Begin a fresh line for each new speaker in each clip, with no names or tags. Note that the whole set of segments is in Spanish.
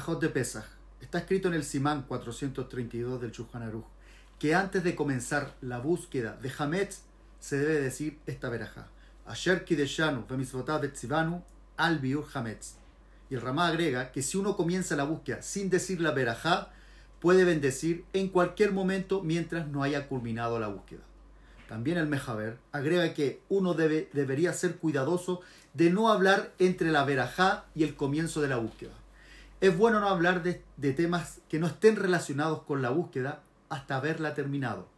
Jot de Pesach Está escrito en el Simán 432 del Shulchan que antes de comenzar la búsqueda de Hametz se debe decir esta verajá. Asher al Y el Ramá agrega que si uno comienza la búsqueda sin decir la verajá, puede bendecir en cualquier momento mientras no haya culminado la búsqueda. También el Mejaber agrega que uno debería ser cuidadoso de no hablar entre la verajá y el comienzo de la búsqueda es bueno no hablar de, temas que no estén relacionados con la búsqueda hasta haberla terminado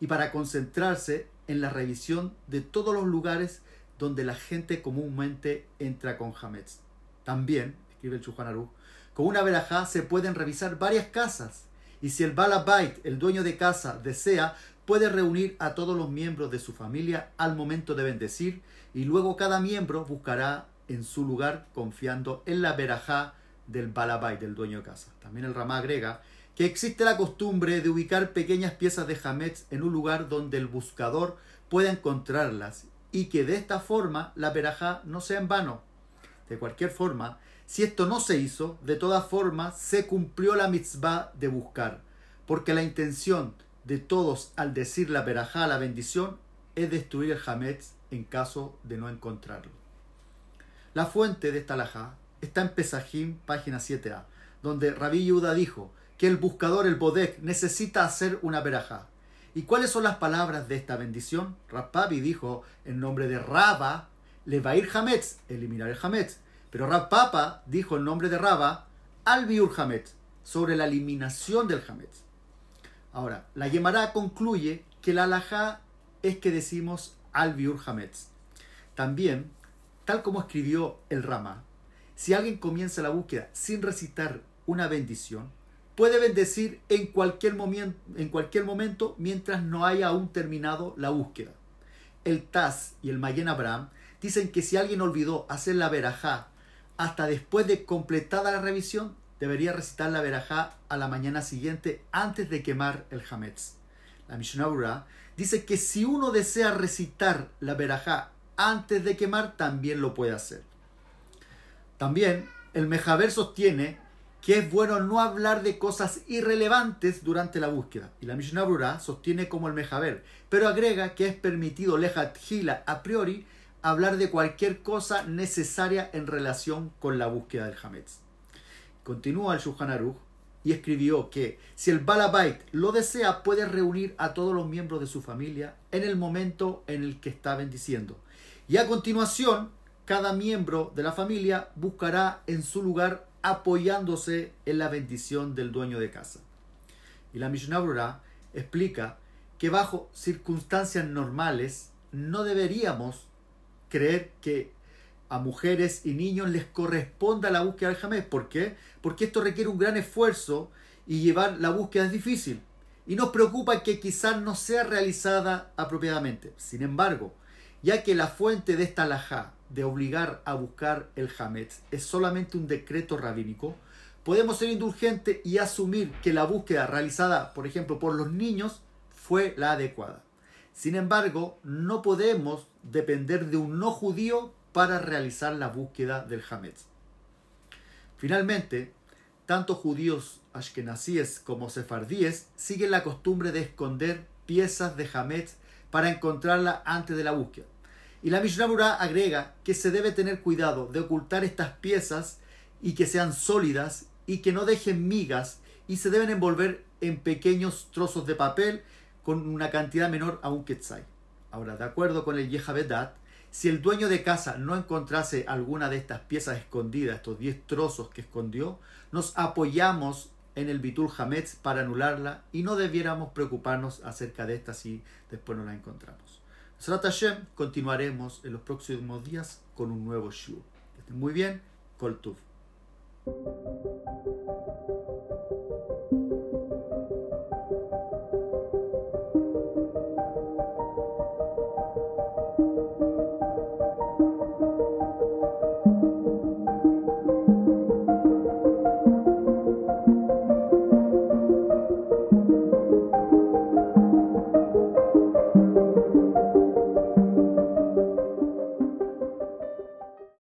y para concentrarse en la revisión de todos los lugares donde la gente comúnmente entra con Hametz. También, escribe el Chuhanaru, con una verajá se pueden revisar varias casas y si el Balabait, el dueño de casa, desea, puede reunir a todos los miembros de su familia al momento de bendecir y luego cada miembro buscará en su lugar confiando en la verajá del balabai, del dueño de casa. También el Ramá agrega que existe la costumbre de ubicar pequeñas piezas de Hametz en un lugar donde el buscador pueda encontrarlas y que de esta forma la perajá no sea en vano. De cualquier forma, si esto no se hizo, de todas formas se cumplió la mitzvah de buscar, porque la intención de todos al decir la perajá, la bendición, es destruir el Hametz en caso de no encontrarlo. La fuente de esta laja está en Pesajim, página 7a, donde Rabí Yuda dijo que el buscador, el bodek, necesita hacer una verajá. ¿Y cuáles son las palabras de esta bendición? Rapabi dijo en nombre de Rabba, le va a ir Hametz, eliminar el Hametz. Pero Papa dijo en nombre de Rabba, al Biur Hametz, sobre la eliminación del Hametz. Ahora, la yemará concluye que la alajá es que decimos al Biur Hametz. También, tal como escribió el Rama, si alguien comienza la búsqueda sin recitar una bendición, puede bendecir en cualquier, momento, mientras no haya aún terminado la búsqueda. El Taz y el Mayen Abraham dicen que si alguien olvidó hacer la verajá hasta después de completada la revisión, debería recitar la verajá a la mañana siguiente antes de quemar el hametz. La Mishnah dice que si uno desea recitar la verajá antes de quemar, también lo puede hacer. También el Mejaber sostiene que es bueno no hablar de cosas irrelevantes durante la búsqueda. Y la Mishnah Brura sostiene como el Mejaber, pero agrega que es permitido lejat gila a priori hablar de cualquier cosa necesaria en relación con la búsqueda del Hametz. Continúa el Yujan Aruch y escribió que si el Balabait lo desea puede reunir a todos los miembros de su familia en el momento en el que está bendiciendo. Y a continuación cada miembro de la familia buscará en su lugar apoyándose en la bendición del dueño de casa. Y la Mishnah Brura explica que bajo circunstancias normales no deberíamos creer que a mujeres y niños les corresponda la búsqueda del jamés. ¿Por qué? Porque esto requiere un gran esfuerzo y llevar la búsqueda es difícil. Y nos preocupa que quizás no sea realizada apropiadamente. Sin embargo, ya que la fuente de esta alajá de obligar a buscar el hametz es solamente un decreto rabínico, podemos ser indulgentes y asumir que la búsqueda realizada, por ejemplo, por los niños fue la adecuada. Sin embargo, no podemos depender de un no judío para realizar la búsqueda del Hametz. Finalmente, tanto judíos ashkenazíes como sefardíes siguen la costumbre de esconder piezas de Hametz para encontrarla antes de la búsqueda. Y la Mishnah agrega que se debe tener cuidado de ocultar estas piezas y que sean sólidas y que no dejen migas y se deben envolver en pequeños trozos de papel con una cantidad menor a un quetzal. Ahora, de acuerdo con el Yehavedat, si el dueño de casa no encontrase alguna de estas piezas escondidas, estos 10 trozos que escondió, nos apoyamos en el Bitul Hametz para anularla y no debiéramos preocuparnos acerca de estas si después no la encontramos. Hashem, continuaremos en los próximos días con un nuevo show. Que estén muy bien. Coltuf.